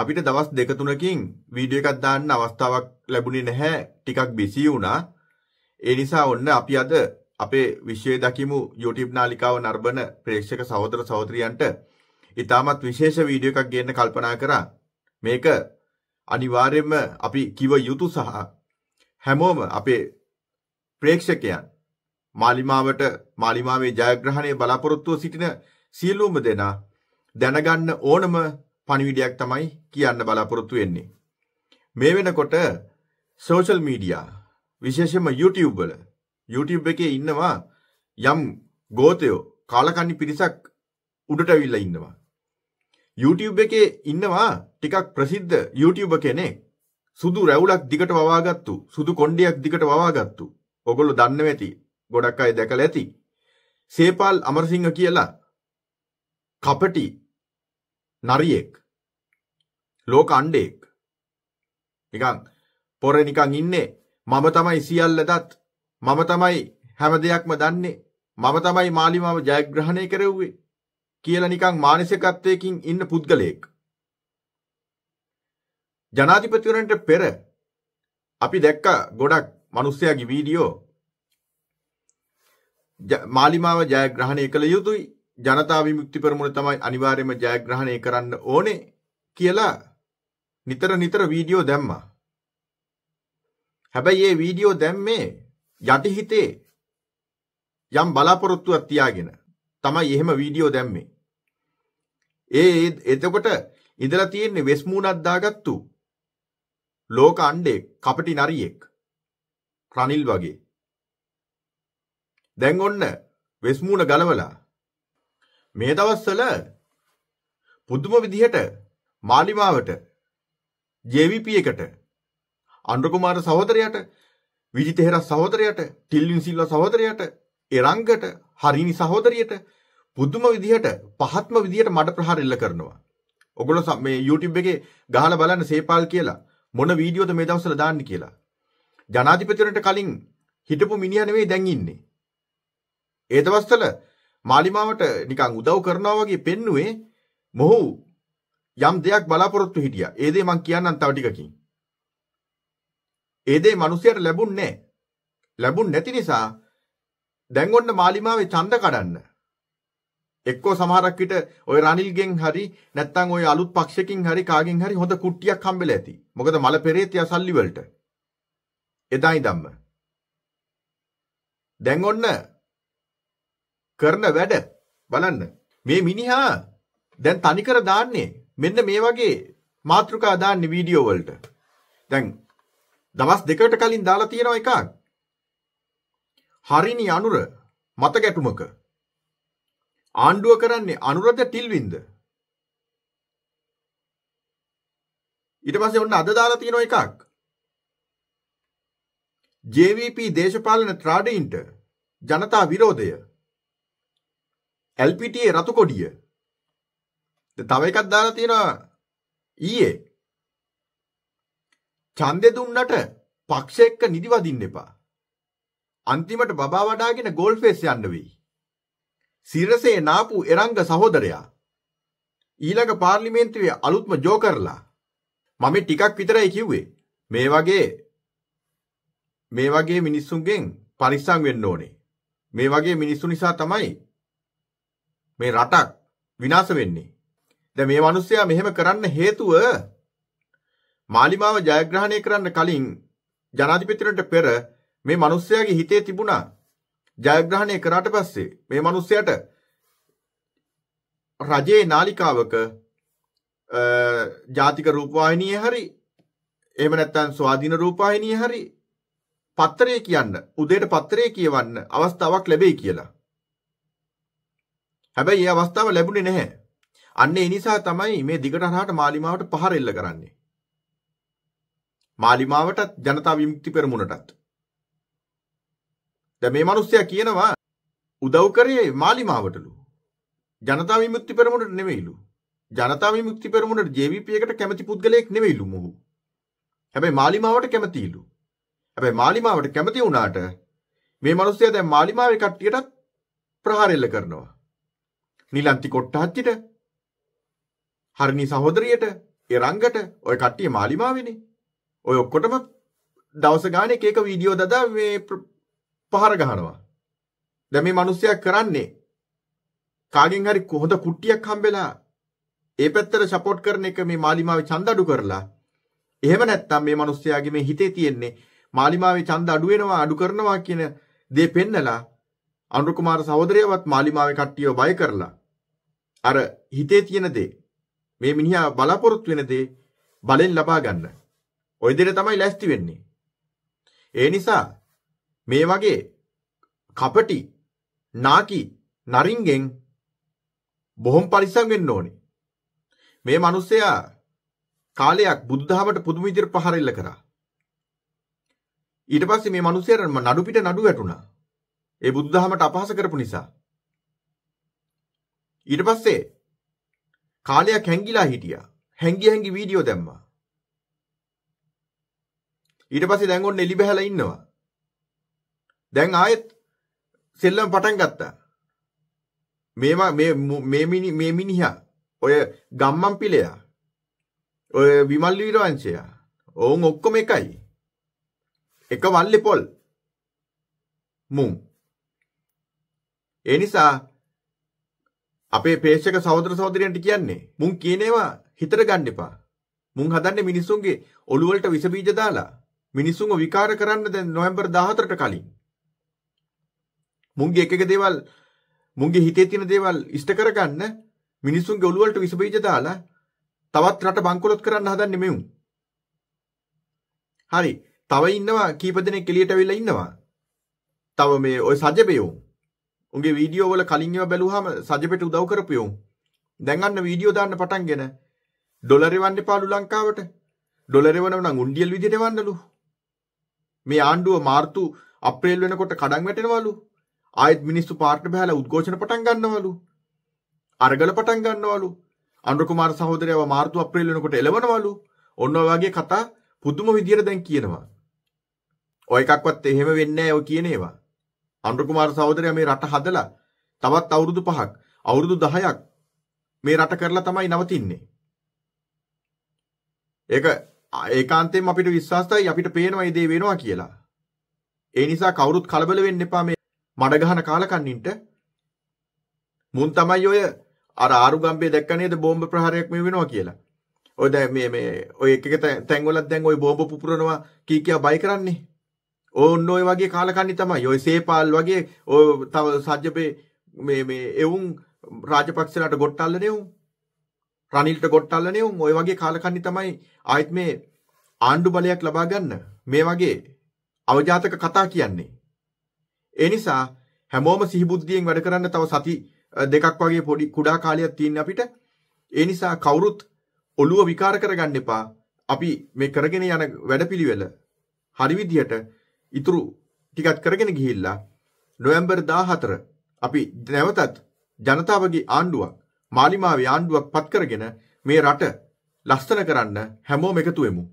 අපිට දවස් දෙක තුනකින් වීඩියෝ එකක් දාන්න අවස්ථාවක් ලැබුණේ නැහැ ටිකක් බිසි වුණා ඒ නිසා ඔන්න අපි අද අපේ විශ්වයේ දකිමු YouTube නාලිකාව නර්බන ප්‍රේක්ෂක සහෝදර සහෝදරියන්ට ඉතාමත් විශේෂ වීඩියෝ එකක් ගේන්න කල්පනා කරා මේක අනිවාර්යයෙන්ම අපි කිව යුතු සහ හැමෝම අපේ ප්‍රේක්ෂකයන් මාලිමාවට මාලිමාවේ ජයග්‍රහණය බලාපොරොත්තුව සිටින සියලුම දෙනා දැනගන්න ඕනම පණිවිඩයක් තමයි කියන්න බලාපොරොත්තු වෙන්නේ. මේ වෙනකොට සෝෂල් මීඩියා විශේෂයෙන්ම YouTube වල YouTube එකේ ඉන්නවා යම් ගෝතයෝ කාලකන්ණි පිරිසක් උඩට අවිල්ලා ඉන්නවා. YouTube එකේ ඉන්නවා ටිකක් ප්‍රසිද්ධ YouTuber කෙනෙක්. සුදු රැවුලක් දිගට වවාගත්තු, සුදු කොණ්ඩයක් දිගට වවාගත්තු. ඔගොල්ලෝ දන්නව ඇති. ගොඩක් අය දැකලා ඇති. සේපාල් අමරසිංහ කියලා කපටි නරියෙක් ලෝක අණ්ඩෙක් නිකන් පොර නිකන් ඉන්නේ මම තමයි සියල්ලදත් මම තමයි හැම දෙයක්ම දන්නේ මම තමයි මාලිමාව ජයග්‍රහණය කෙරෙව්වේ කියලා නිකන් මානසිකත්වයකින් ඉන්න පුද්ගලයෙක් ජනාධිපතිවරන්ට පෙර අපි දැක්ක ගොඩක් මිනිස්සයාගේ වීඩියෝ මාලිමාව ජයග්‍රහණය කළ යුතුයි ජනතා විමුක්ති පෙරමුණ තමයි අනිවාර්යයෙන්ම ජයග්‍රහණය කරන්න ඕනේ කියලා නිතර නිතර වීඩියෝ දැම්මා. හැබැයි මේ වීඩියෝ දැම්මේ යටිහිතේ යම් බලාපොරොත්තුවක් තියාගෙන තමයි එහෙම වීඩියෝ දැම්මේ. ඒ එතකොට ඉඳලා තියෙන්නේ වෙස් මූණක් දාගත්තු ලෝක අණ්ඩේ කපටි නරියෙක් රනිල් වගේ. දැන් ඔන්න වෙස් මූණ ගලවලා මේ දවස්වල පුදුම විදිහට මාලිමාවට JVP එකට අනුර කුමාර සහෝදරයාට විජිත හෙර සහෝදරයාට ටිල්වින් සිල්වා සහෝදරයාට එරංගට හරිනි සහෝදරියට පුදුම විදිහට පහත්ම විදිහට මඩ ප්‍රහාර එල්ල කරනවා. ඔගොල්ලෝ මේ YouTube එකේ ගහලා බලන්න සේපාල් කියලා මොන වීඩියෝද මේ දවස්වල දාන්නේ කියලා. ජනාධිපතිවරට කලින් හිටපු මිනිහා නෙවෙයි දැන් ඉන්නේ. ඒ දවස්වල මාලිමාවට නිකන් උදව් කරනවා වගේ පෙන්නුවේ මොහු යම් දෙයක් බලාපොරොත්තු හිටියා. ඒ දේ මං කියන්නම් තව ටිකකින්. ඒ දේ මිනිසයාට ලැබුණේ නැහැ. ලැබුණ නැති නිසා දැන් ඔන්න මාලිමාවේ ඡන්ද කඩන්න. එක්කෝ සමහරක් විට ওই රනිල්ගෙන් හරි නැත්නම් ওই අලුත් පක්ෂකින් හරි කාගෙන් හරි හොඳ කුට්ටියක් හම්බෙලා ඇති. මොකද මල පෙරේතයා සල්ලි වලට. එදා ඉඳන්ම. දැන් ඔන්න කරන වැඩ බලන්න මේ මිනිහා දැන් තනිකර දාන්නේ මෙන්න මේ වගේ මාතෘකා දාන්නේ වීඩියෝ වලට දැන් දවස් දෙකකට කලින් දාලා තියෙනවා එකක් හරිනි අනුර මත ගැටුමක ආණ්ඩුව කරන්නේ අනුරද ටිල්වින්ද ඊට පස්සේ ඔන්න අද දාලා තියෙනවා එකක් JVP දේශපාලන ත්‍රාඩීන්ට ජනතා විරෝධය LPTA රතු කොඩිය. තව එකක් දාලා තියෙනවා ඊයේ. ඡන්දේ දුන්නට පක්ෂ එක්ක නිදි වදින්න එපා. අන්තිමට බබා වඩාගෙන ගෝල් ෆේස් යන්න වෙයි. සිරසේ නාපු එරංග සහෝදරයා ඊළඟ පාර්ලිමේන්තුවේ අලුත්ම ජෝකර්ලා මම ටිකක් විතරයි කිව්වේ මේ වගේ මේ වගේ මිනිස්සුන්ගෙන් පරිස්සම් වෙන්න ඕනේ. මේ වගේ මිනිස්සු නිසා තමයි මේ රටක් විනාශ වෙන්නේ. දැන් මේ මිනිස්සයා මෙහෙම කරන්න හේතුව මාලිමාව ජයග්‍රහණය කරන්න කලින් ජනාධිපතිවරට පෙර මේ මිනිස්සයාගේ හිතේ තිබුණා ජයග්‍රහණය කරාට පස්සේ මේ මිනිස්සයාට රජයේ නාලිකාවක ජාතික රූපවාහිනියේ හරි එහෙම නැත්නම් ස්වාධීන රූපවාහිනියේ හරි පත්‍රය කියන්න උදේට පත්‍රය කියවන්න අවස්ථාවක් ලැබෙයි කියලා. හැබැයි ඒ අවස්ථාව ලැබුණේ නැහැ. අන්න ඒ නිසා තමයි මේ දිගට හරහාට මාලිමාවට පහර එල්ල කරන්නේ. මාලිමාවටත් ජනතා විමුක්ති පෙරමුණටත්. දැන් මේ මිනිස්සයා කියනවා උදව් කරේ මාලිමාවටලු. ජනතා විමුක්ති පෙරමුණට නෙමෙයිලු. ජනතා විමුක්ති පෙරමුණට JVP එකට කැමති පුද්ගලයෙක් නෙමෙයිලු මොහු. හැබැයි මාලිමාවට කැමතිලු. හැබැයි මාලිමාවට කැමති වුණාට මේ මිනිස්සයා දැන් මාලිමාවේ කට්ටියටත් ප්‍රහාර එල්ල කරනවා. නිලන්ති කොට්ටහච්චිට හරිනි සහෝදරියට ඒ රංගට ඔය කට්ටිය මාලිමාවේනේ. ඔය ඔක්කොටම දවස ගානේ එක එක වීඩියෝ දදා මේ පහර ගහනවා. දැන් මේ මිනිස්සයා කරන්නේ කාගෙන් හරි කොහොද කුට්ටියක් හම්බෙලා ඒ පැත්තට සපෝට් කරන එක මේ මාලිමාවේ ඡන්ද අඩු කරලා එහෙම නැත්නම් මේ මිනිස්යාගේ මේ හිතේ තියෙන්නේ මාලිමාවේ ඡන්ද අඩු වෙනවා අඩු කරනවා කියන දේ පෙන්නලා අනුර කුමාර සහෝදරයවත් මාලිමාවේ කට්ටියව බය කරලා අර හිතේ තියෙන දේ මේ මිනිහා බලාපොරොත්තු වෙන දේ බලෙන් ලබා ගන්න. ওই දෙයට තමයි ලැස්ති වෙන්නේ. ඒ නිසා මේ වගේ කපටි නාකි නරින්ගෙන් බොහොම පරිස්සම් වෙන්න ඕනේ. මේ මිනිස්සයා කාලයක් බුදුදහමට පුදුම විදිහට පහරෙල්ල කරා. ඊට පස්සේ මේ මිනිස්සයාට නඩු පිට නඩු වැටුණා. ඒ බුදුදහමට අපහාස කරපු නිසා. ඊට පස්සේ කාලයක් හැංගිලා හිටියා. හැංගි හැංගි වීඩියෝ දැම්මා. ඊට පස්සේ දැන් ඔන්න එලි බහැලා ඉන්නවා. දැන් ආයෙත් සෙල්ලම් පටන් ගත්තා. මේවා මේ මේ මිනි මේ මිනිහා ඔය ගම්මන් පිළයා ඔය විමල් වීරවංශයා ඔවුන් ඔක්කොම එකයි. එක වල්ලේ පොල්. මුම් ඒ නිසා අපේ පේජ් එක සහෝදර සහෝදරියන්ට කියන්නේ මුන් කියන ඒවා හිතට ගන්න එපා. මුන් හදන්නේ මිනිසුන්ගේ ඔළුව වලට විස බීජ දාලා මිනිසුන්ව විකාර කරන්න දැන් නොවැම්බර් 14ට කලින්. මුන්ගේ එක එක දේවල් මුන්ගේ හිතේ තියෙන දේවල් ඉෂ්ට කරගන්න මිනිසුන්ගේ ඔළුව වලට විස බීජ දාලා තවත් රට බංකොලොත් කරන්න හදන්නේ මෙවුන්. හරි. තව ඉන්නවා කීප දෙනෙක් එළියට වෙලා ඉන්නවා. තව මේ ওই සජබයෝ උන්ගේ වීඩියෝ වල කලින් ඒවා බැලුවාම සජපෙට උදව් කරපු යෝන්. දැන් අන්න වීඩියෝ දාන්න පටන්ගෙන ඩොලර් එවන්න එපාලු ලංකාවට. ඩොලර් එවනව නම් උන්ඩියල් විදිහට එවන්නලු. මේ ආණ්ඩුව මාර්තු අප්‍රේල් වෙනකොට කඩන් වැටෙනවලු. ආයෙත් මිනිස්සු පාර්ට බහැලා උද්ඝෝෂණ පටන් ගන්නවලු. අරගල පටන් ගන්නවලු. අනුර කුමාර සහෝදරයව මාර්තු අප්‍රේල් වෙනකොට එළවනවලු. ඔන්න ඔය වගේ කතා පුදුම විදියට දැන් කියනවා. ඔය එකක්වත් එහෙම වෙන්නේ නැහැ ඔය කියන ඒවා. අනුර කුමාර සහෝදරයා මේ රට හදලා තවත් අවුරුදු 5ක් අවුරුදු 10ක් මේ රට කරලා තමයි නවතින්නේ. ඒක ඒකාන්තයෙන්ම අපිට විශ්වාසයි අපිට පේනවා මේ වෙනවා කියලා. ඒ නිසා කවුරුත් කලබල වෙන්න එපා මේ මඩ ගහන කාලකන්නින්ට. මුන් තමයි ඔය අර ආරුගම්බේ දැක්ක නේද බෝම්බ ප්‍රහාරයක් මේ වෙනවා කියලා. ඔය දැන් මේ මේ ඔය එක එක තැන්වලත් දැන් ඔය බෝම්බ පුපුරනවා කී කියා බය කරන්නේ. ඕන්න ඔය වගේ කාලකන්ණි තමයි. ඔය සේපාල් වගේ ඔය තව සජ්ජපේ මේ මේ එවුන් රාජපක්ෂලාට ගොට්ටල්ලනේ උන්. රනිල්ට ගොට්ටල්ලනේ උන්. ඔය වගේ කාලකන්ණි තමයි ආයෙත් මේ ආණ්ඩු බලයක් ලබා ගන්න මේ වගේ අවජාතක කතා කියන්නේ. ඒ නිසා හැමෝම සිහිබුද්ධියෙන් වැඩ කරන්න තව සති දෙකක් වගේ පොඩි කුඩා කාලයක් තියෙන අපිට. ඒ නිසා කවුරුත් ඔළුව විකාර කරගන්න එපා. අපි මේ කරගෙන යන වැඩපිළිවෙල හරි විදියට ඉතුරු ටිකත් කරගෙන ගිහිල්ලා නොවැම්බර් 14 අපි නැවතත් ජනතාවගේ ආණ්ඩුවක් මාලිමාවේ ආණ්ඩුවක් පත් කරගෙන මේ රට ලස්සන කරන්න හැමෝම එකතු වෙමු.